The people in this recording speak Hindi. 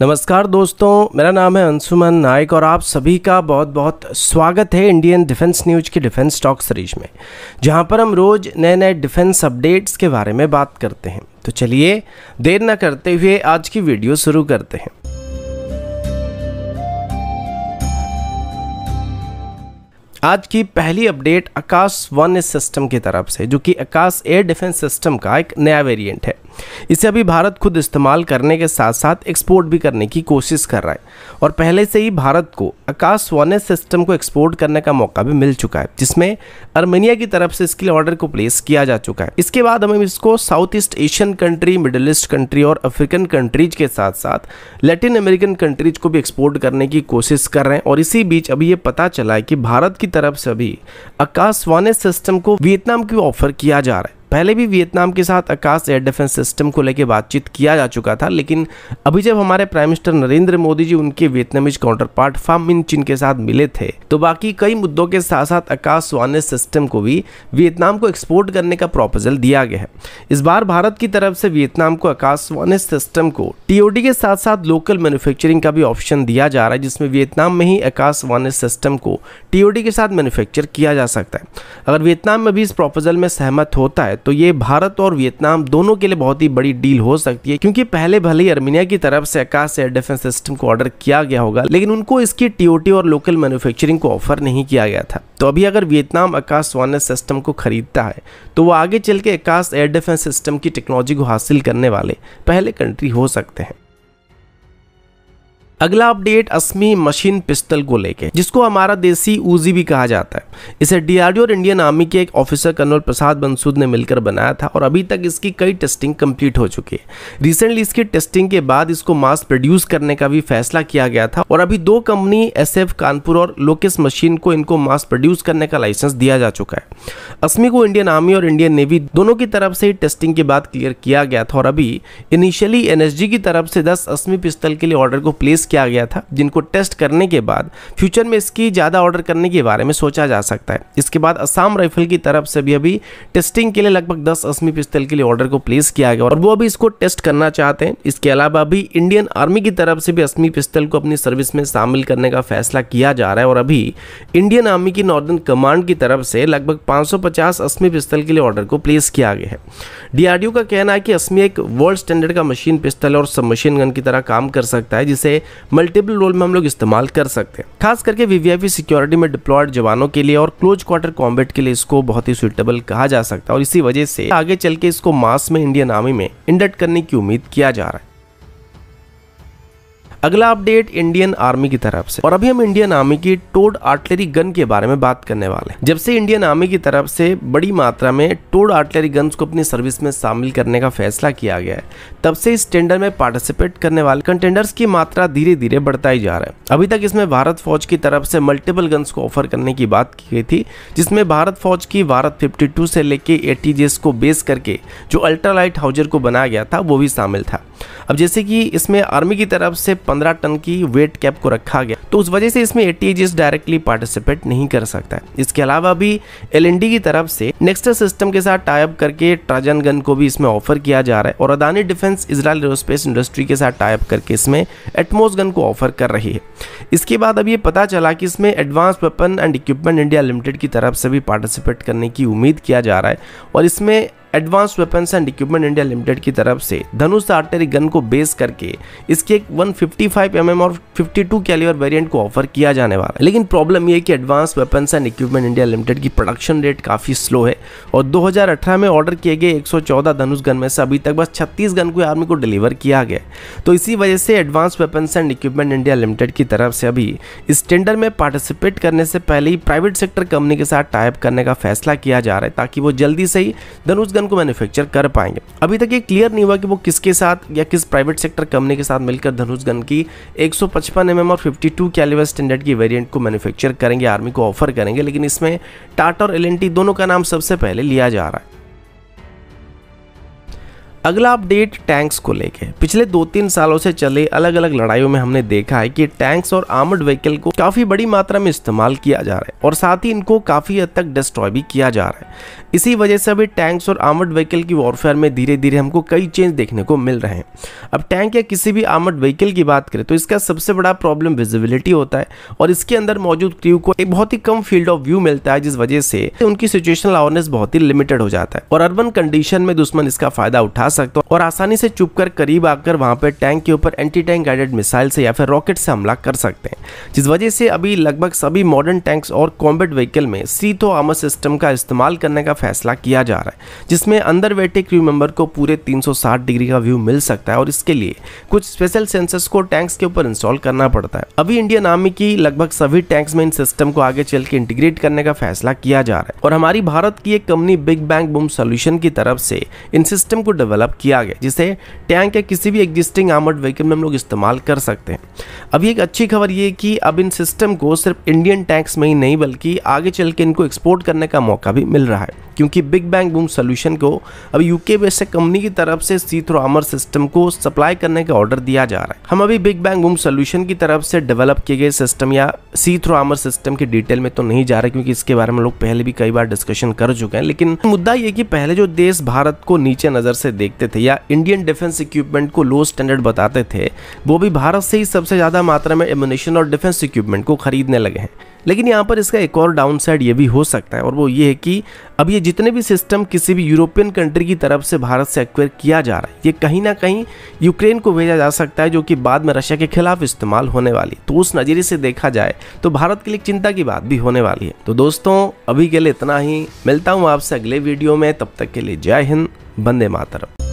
नमस्कार दोस्तों मेरा नाम है अंशुमन नायक और आप सभी का बहुत बहुत स्वागत है इंडियन डिफेंस न्यूज की डिफेंस टॉक सीरीज में जहां पर हम रोज नए नए डिफेंस अपडेट्स के बारे में बात करते हैं तो चलिए देर न करते हुए आज की वीडियो शुरू करते हैं आज की पहली अपडेट आकाश वन सिस्टम की तरफ से जो कि आकाश एयर डिफेंस सिस्टम का एक नया वेरिएंट है इसे अभी भारत खुद इस्तेमाल करने के साथ साथ एक्सपोर्ट भी करने की कोशिश कर रहा है और पहले से ही भारत को आकाश वन सिस्टम को एक्सपोर्ट करने का मौका भी मिल चुका है जिसमें अर्मेनिया की तरफ से इसके ऑर्डर को प्लेस किया जा चुका है इसके बाद हम इसको south east Asian country middle east country और अफ्रीकन कंट्रीज के साथ साथ लैटिन अमेरिकन कंट्रीज को भी एक्सपोर्ट करने की कोशिश कर रहे हैं और इसी बीच अभी ये पता चला है कि भारत की तरफ से भी वन सिस्टम को वियतनाम की ऑफर किया जा रहा है पहले भी वियतनाम के साथ आकाश एयर डिफेंस सिस्टम को लेकर बातचीत किया जा चुका था लेकिन अभी जब हमारे प्राइम मिनिस्टर नरेंद्र मोदी जी उनके Vietnamese counterpart Pham Minh Chinh के साथ मिले थे तो बाकी कई मुद्दों के साथ साथ आकाश वाने सिस्टम को भी वियतनाम को एक्सपोर्ट करने का प्रोपोजल दिया गया है इस बार भारत की तरफ से वियतनाम को आकाश वाने सिस्टम को टीओडी के साथ साथ लोकल मैन्युफैक्चरिंग का भी ऑप्शन दिया जा रहा है जिसमें वियतनाम में ही आकाश वाने सिस्टम को टीओडी के साथ मैन्युफैक्चर किया जा सकता है अगर वियतनाम में भी इस प्रोपोजल में सहमत होता है तो ये भारत और वियतनाम दोनों के लिए बहुत ही बड़ी डील हो सकती है क्योंकि पहले भले ही अर्मीनिया की तरफ से आकाश एयर डिफेंस सिस्टम को ऑर्डर किया गया होगा लेकिन उनको इसकी टीओटी और लोकल मैन्युफैक्चरिंग को ऑफर नहीं किया गया था तो अभी अगर वियतनाम आकाश वन सिस्टम को खरीदता है तो वो आगे चल के आकाश एयर डिफेंस सिस्टम की टेक्नोलॉजी को हासिल करने वाले पहले कंट्री हो सकते हैं अगला अपडेट असमी मशीन पिस्टल को लेके जिसको हमारा देसी ऊजी भी कहा जाता है इसे डीआरडीओ और इंडियन आर्मी के एक ऑफिसर कर्नल प्रसाद बंसूद ने मिलकर बनाया था और अभी तक इसकी कई टेस्टिंग कंप्लीट हो चुकी है रिसेंटली इसकी टेस्टिंग के बाद इसको मास प्रोड्यूस करने का भी फैसला किया गया था और अभी दो कंपनी एस कानपुर और लोकेस मशीन को इनको मास प्रोड्यूस करने का लाइसेंस दिया जा चुका है असमी को इंडियन आर्मी और इंडियन नेवी दोनों की तरफ से टेस्टिंग के बाद क्लियर किया गया था और अभी इनिशियली एनएसजी की तरफ से दस असमी पिस्टल के लिए ऑर्डर को प्लेस किया गया था जिनको टेस्ट करने के बाद फ्यूचर में इसकी ज़्यादा ऑर्डर करने के बारे में सोचा जा सकता है इसके बाद असम राइफल की तरफ से भी अभी टेस्टिंग के लिए लगभग दस असमी पिस्तल के लिए ऑर्डर को प्लेस किया गया और वो अभी इसको टेस्ट करना चाहते हैं इसके अलावा अभी इंडियन आर्मी की तरफ से भी असमी पिस्तल को अपनी सर्विस में शामिल करने का फैसला किया जा रहा है और अभी इंडियन आर्मी की नॉर्दर्न कमांड की तरफ से लगभग 550 असमी पिस्तल के लिए ऑर्डर को प्लेस किया गया है डीआरडीओ का कहना है कि असमी एक वर्ल्ड स्टैंडर्ड का मशीन पिस्तल और सब मशीन गन की तरह काम कर सकता है जिसे मल्टीपल रोल में हम लोग इस्तेमाल कर सकते हैं खास करके वीवीआईपी सिक्योरिटी में डिप्लॉयड जवानों के लिए और क्लोज क्वार्टर कॉम्बेट के लिए इसको बहुत ही सुइटेबल कहा जा सकता है और इसी वजह से आगे चल के इसको मास में इंडियन आर्मी में इंडक्ट करने की उम्मीद किया जा रहा है अगला अपडेट इंडियन आर्मी की तरफ से और अभी हम इंडियन आर्मी की टोड आर्टिलरी गन के बारे में बात करने वाले हैं जब से इंडियन आर्मी की तरफ से बड़ी मात्रा में टोड आर्टिलरी गन्स को अपनी सर्विस में शामिल करने का फैसला किया गया है तब से इस टेंडर में पार्टिसिपेट करने वाले कंटेंडर्स की मात्रा धीरे धीरे बढ़ता ही जा रहा है अभी तक इसमें भारत फौज की तरफ से मल्टीपल गन्स को ऑफर करने की बात की गई थी जिसमें भारत फौज की भारत फिफ्टी से लेके एटीजीएस को बेस करके जो अल्ट्रा लाइट हाउजर को बनाया गया था वो भी शामिल था अब जैसे कि इसमें आर्मी की तरफ से 15 टन की वेट कैप को रखा गया तो उस वजह से इसमें एटीएजीएस डायरेक्टली पार्टिसिपेट नहीं कर सकता है इसके अलावा भी एल की तरफ से नेक्स्ट सिस्टम के साथ टाइप करके ट्राजन गन को भी इसमें ऑफर किया जा रहा है और Adani defence Israel aerospace industry के साथ टाइप करके इसमें एटमोस गन को ऑफर कर रही है इसके बाद अब ये पता चला कि इसमें advance weapon and equipment India limited की तरफ से भी पार्टिसिपेट करने की उम्मीद किया जा रहा है और इसमें advance weapons and equipment India limited की तरफ से धनुष आर्टरी गन को बेस करके इसके एक 155 mm और 52 कैलिवर वेरिएंट को ऑफर किया जाने वाला है लेकिन प्रॉब्लम यह कि advance weapons and equipment India limited की प्रोडक्शन रेट काफ़ी स्लो है और 2018 में ऑर्डर किए गए 114 धनुष गन में से अभी तक बस छत्तीस गन को आर्मी को डिलीवर किया गया तो इसी वजह से advance weapons and equipment India limited की तरफ से अभी इस टेंडर में पार्टिसिपेट करने से पहले ही प्राइवेट सेक्टर कंपनी के साथ टाइप करने का फैसला किया जा रहा है ताकि वो जल्दी से ही धनुष गन को मैन्युफैक्चर कर पाएंगे अभी तक ये क्लियर नहीं हुआ कि वो किसके साथ या किस प्राइवेट सेक्टर कंपनी के साथ मिलकर धनुष गन की 155 एम mm और फिफ्टी टू कैलिवर स्टैंडर्ड की वेरिएंट को मैन्युफैक्चर करेंगे आर्मी को ऑफर करेंगे लेकिन इसमें टाटा और एल दोनों का नाम सबसे पहले लिया जा रहा है अगला अपडेट टैंक्स को लेके पिछले दो तीन सालों से चले अलग अलग लड़ाइयों में हमने देखा है कि टैंक्स और आर्मड व्हीकल को काफी बड़ी मात्रा में इस्तेमाल किया जा रहा है और साथ ही इनको काफी हद तक डिस्ट्रॉय भी किया जा रहा है इसी वजह से अभी टैंक्स और आर्मड व्हीकल की वॉरफेयर में धीरे धीरे हमको कई चेंज देखने को मिल रहे हैं अब टैंक या किसी भी आर्मड व्हीकल की बात करें तो इसका सबसे बड़ा प्रॉब्लम विजिबिलिटी होता है और इसके अंदर मौजूद क्रू को एक बहुत ही कम फील्ड ऑफ व्यू मिलता है जिस वजह से उनकी सिचुएशनल अवेयरनेस बहुत ही लिमिटेड हो जाता है और अर्बन कंडीशन में दुश्मन इसका फायदा उठा सकता हूँ और आसानी से चुप कर करीब आकर वहां पर टैंक के ऊपर एंटी टैंक गाइडेड मिसाइल से या फिर रॉकेट से हमला कर सकते हैं जिस वजह से अभी लगभग सभी मॉडर्न टैंक्स और कॉम्बेट व्हीकल में सीथो आमर सिस्टम का इस्तेमाल करने का फैसला किया जा रहा है जिसमें अंदर बैठे क्रू मेंबर को पूरे 360 डिग्री का व्यू मिल सकता है और इसके लिए कुछ स्पेशल सेंसर्स को टैंक्स के ऊपर इंस्टॉल करना पड़ता है अभी इंडियन आर्मी की लगभग सभी टैंक्स में इन सिस्टम को आगे चल के इंटीग्रेट करने का फैसला किया जा रहा है और हमारी भारत की एक company Big Bang Boom Solution की तरफ से इन सिस्टम को डेवलप डेवलप किया गया जिसे टैंक या किसी भी एग्जिस्टिंग आर्मर्ड व्हीकल में हम लोग इस्तेमाल कर सकते हैं अभी एक अच्छी खबर ये कि अब इन सिस्टम को सिर्फ इंडियन टैंक्स में ही नहीं बल्कि आगे चल के इनको एक्सपोर्ट करने का मौका भी मिल रहा है क्योंकि बिग बैंग बूम सोल्यूशन को अब यूके बेस्ड कंपनी की तरफ से सी थ्रो आमर सिस्टम को सप्लाई करने का ऑर्डर दिया जा रहा है हम अभी बिग बैंग बूम सोल्यूशन की तरफ से डेवलप किए गए सिस्टम या सी थ्रो आमर सिस्टम की डिटेल में तो नहीं जा रहे क्योंकि इसके बारे में लोग पहले भी कई बार डिस्कशन कर चुके हैं लेकिन मुद्दा ये कि पहले जो देश भारत को नीचे नजर से देख देखते थे या इंडियन डिफेंस इक्विपमेंट को लो स्टैंडर्ड बताते थे वो भी भारत से ही सबसे ज़्यादा मात्रा में एमुनेशन और डिफेंस इक्विपमेंट को खरीदने लगे हैं लेकिन यहाँ पर इसका एक और डाउन साइड ये भी हो सकता है और वो ये है कि अब ये जितने भी सिस्टम किसी भी यूरोपियन कंट्री की तरफ से भारत से एक्वायर किया जा रहा है ये कहीं ना कहीं यूक्रेन को भेजा जा सकता है जो कि बाद में रशिया के खिलाफ इस्तेमाल होने वाली तो उस नज़रिए से देखा जाए तो भारत के लिए चिंता की बात भी होने वाली है तो दोस्तों अभी के लिए इतना ही मिलता हूँ आपसे अगले वीडियो में तब तक के लिए जय हिंद बंदे मातरम